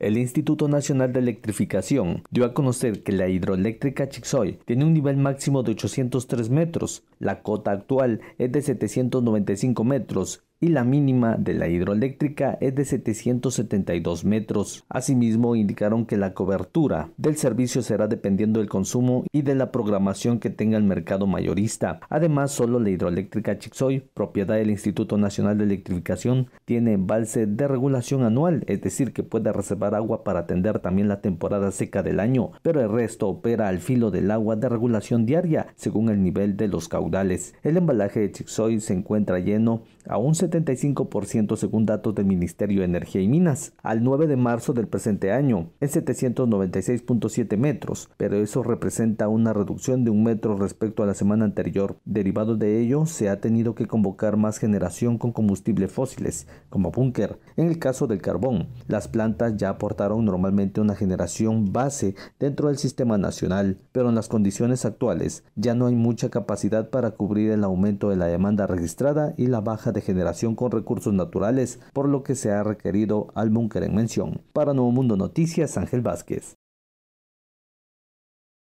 El Instituto Nacional de Electrificación dio a conocer que la hidroeléctrica Chixoy tiene un nivel máximo de 803 metros, la cota actual es de 795 metros y la mínima de la hidroeléctrica es de 772 metros. Asimismo, indicaron que la cobertura del servicio será dependiendo del consumo y de la programación que tenga el mercado mayorista. Además, solo la hidroeléctrica Chixoy, propiedad del Instituto Nacional de Electrificación, tiene embalse de regulación anual, es decir, que puede reservar agua para atender también la temporada seca del año, pero el resto opera al filo del agua de regulación diaria según el nivel de los caudales. El embalaje de Chixoy se encuentra lleno a 70%, 75% según datos del Ministerio de Energía y Minas, al 9 de marzo del presente año, en 796.7 metros, pero eso representa una reducción de un metro respecto a la semana anterior. Derivado de ello, se ha tenido que convocar más generación con combustibles fósiles, como búnker. En el caso del carbón, las plantas ya aportaron normalmente una generación base dentro del sistema nacional, pero en las condiciones actuales ya no hay mucha capacidad para cubrir el aumento de la demanda registrada y la baja de generación con recursos naturales, por lo que se ha requerido al búnker en mención. Para Nuevo Mundo Noticias, Ángel Vázquez.